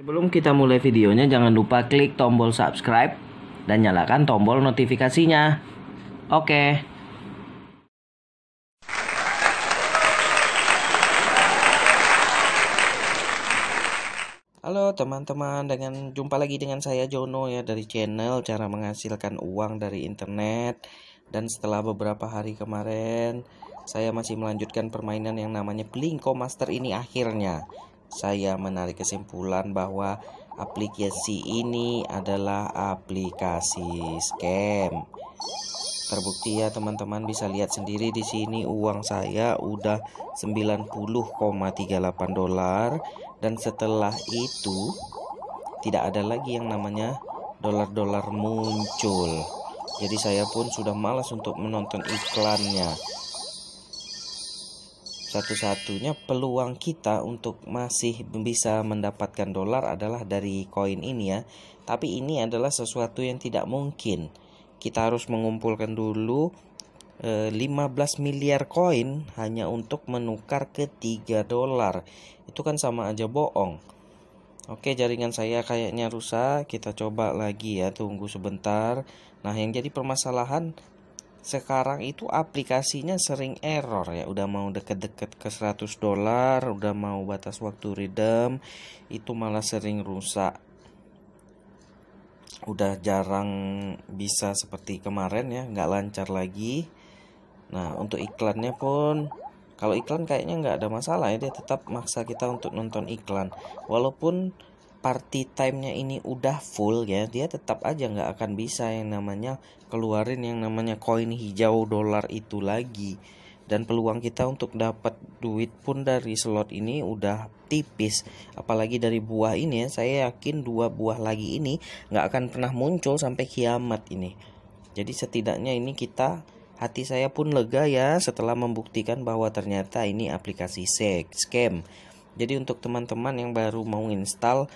Sebelum kita mulai videonya, jangan lupa klik tombol subscribe dan nyalakan tombol notifikasinya. Oke. Halo teman-teman, dengan jumpa lagi dengan saya Jono ya dari channel cara menghasilkan uang dari internet. Dan setelah beberapa hari kemarin, saya masih melanjutkan permainan yang namanya Blinko Master ini akhirnya saya menarik kesimpulan bahwa aplikasi ini adalah aplikasi scam. Terbukti ya teman-teman bisa lihat sendiri di sini uang saya udah 90,38 dolar dan setelah itu tidak ada lagi yang namanya dolar-dolar muncul. Jadi saya pun sudah malas untuk menonton iklannya satu-satunya peluang kita untuk masih bisa mendapatkan dolar adalah dari koin ini ya. Tapi ini adalah sesuatu yang tidak mungkin. Kita harus mengumpulkan dulu 15 eh, miliar koin hanya untuk menukar ke 3 dolar. Itu kan sama aja bohong. Oke, jaringan saya kayaknya rusak. Kita coba lagi ya, tunggu sebentar. Nah, yang jadi permasalahan sekarang itu aplikasinya sering error ya udah mau deket-deket ke 100 dolar udah mau batas waktu redeem itu malah sering rusak udah jarang bisa seperti kemarin ya nggak lancar lagi nah untuk iklannya pun kalau iklan kayaknya nggak ada masalah ya dia tetap maksa kita untuk nonton iklan walaupun party time-nya ini udah full ya dia tetap aja nggak akan bisa yang namanya keluarin yang namanya koin hijau dolar itu lagi dan peluang kita untuk dapat duit pun dari slot ini udah tipis apalagi dari buah ini ya saya yakin dua buah lagi ini nggak akan pernah muncul sampai kiamat ini jadi setidaknya ini kita hati saya pun lega ya setelah membuktikan bahwa ternyata ini aplikasi scam jadi untuk teman-teman yang baru mau install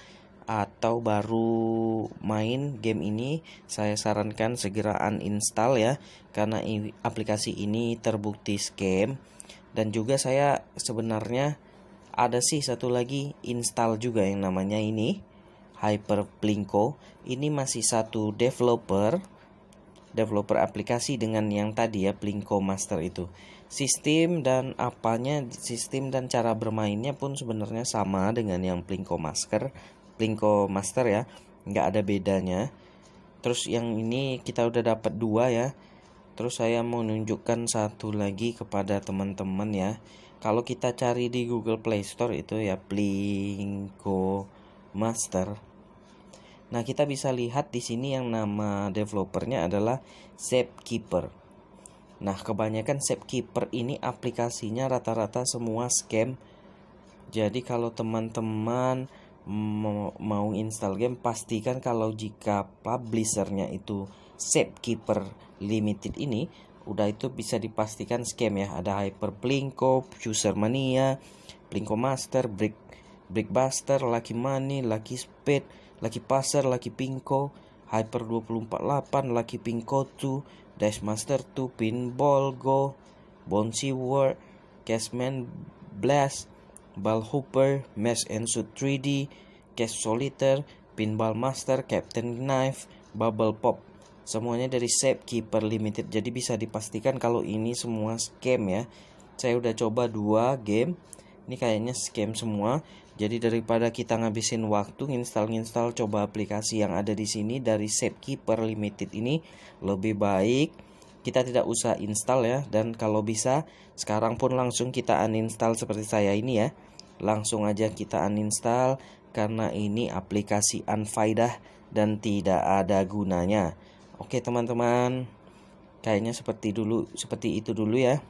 atau baru main game ini saya sarankan segera uninstall ya karena aplikasi ini terbukti scam dan juga saya sebenarnya ada sih satu lagi install juga yang namanya ini hyper plinko ini masih satu developer developer aplikasi dengan yang tadi ya Plinko Master itu sistem dan apanya sistem dan cara bermainnya pun sebenarnya sama dengan yang Plinko Master Plinko Master ya nggak ada bedanya terus yang ini kita udah dapat dua ya terus saya mau nunjukkan satu lagi kepada teman-teman ya kalau kita cari di Google Play Store itu ya Plinko Master nah kita bisa lihat di sini yang nama developernya adalah Keeper nah kebanyakan Keeper ini aplikasinya rata-rata semua scam jadi kalau teman-teman mau, install game pastikan kalau jika publishernya itu Keeper Limited ini udah itu bisa dipastikan scam ya ada Hyper Plinko, User Mania, Plinko Master, Brick Brickbuster, Lucky Money, Lucky Speed, Lucky Pasar, Lucky Pinko, Hyper 248, Lucky Pinko 2, Dash Master 2, Pinball Go, Bouncy World, Cashman Blast, Ball Hooper, Mesh and Suit 3D, Cash Solitaire, Pinball Master, Captain Knife, Bubble Pop. Semuanya dari Shape Keeper Limited. Jadi bisa dipastikan kalau ini semua scam ya. Saya udah coba dua game. Ini kayaknya scam semua. Jadi daripada kita ngabisin waktu install-install coba aplikasi yang ada di sini dari Shape Keeper Limited ini lebih baik kita tidak usah install ya dan kalau bisa sekarang pun langsung kita uninstall seperti saya ini ya langsung aja kita uninstall karena ini aplikasi unfaedah dan tidak ada gunanya oke teman-teman kayaknya seperti dulu seperti itu dulu ya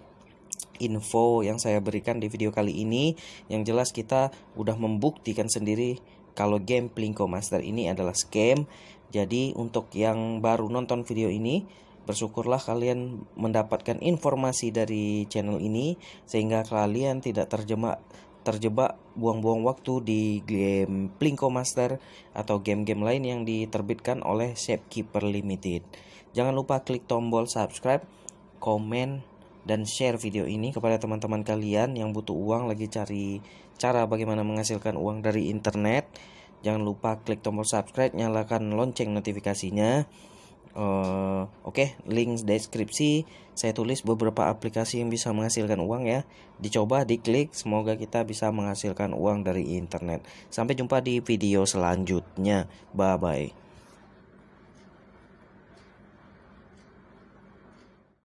info yang saya berikan di video kali ini yang jelas kita udah membuktikan sendiri kalau game Plinko Master ini adalah scam jadi untuk yang baru nonton video ini Bersyukurlah kalian mendapatkan informasi dari channel ini sehingga kalian tidak terjebak terjebak buang-buang waktu di game Plinko Master atau game-game lain yang diterbitkan oleh Shapekeeper Limited. Jangan lupa klik tombol subscribe, komen, dan share video ini kepada teman-teman kalian yang butuh uang lagi cari cara bagaimana menghasilkan uang dari internet. Jangan lupa klik tombol subscribe, nyalakan lonceng notifikasinya. Eh, oke okay, link deskripsi saya tulis beberapa aplikasi yang bisa menghasilkan uang ya dicoba diklik semoga kita bisa menghasilkan uang dari internet sampai jumpa di video selanjutnya bye bye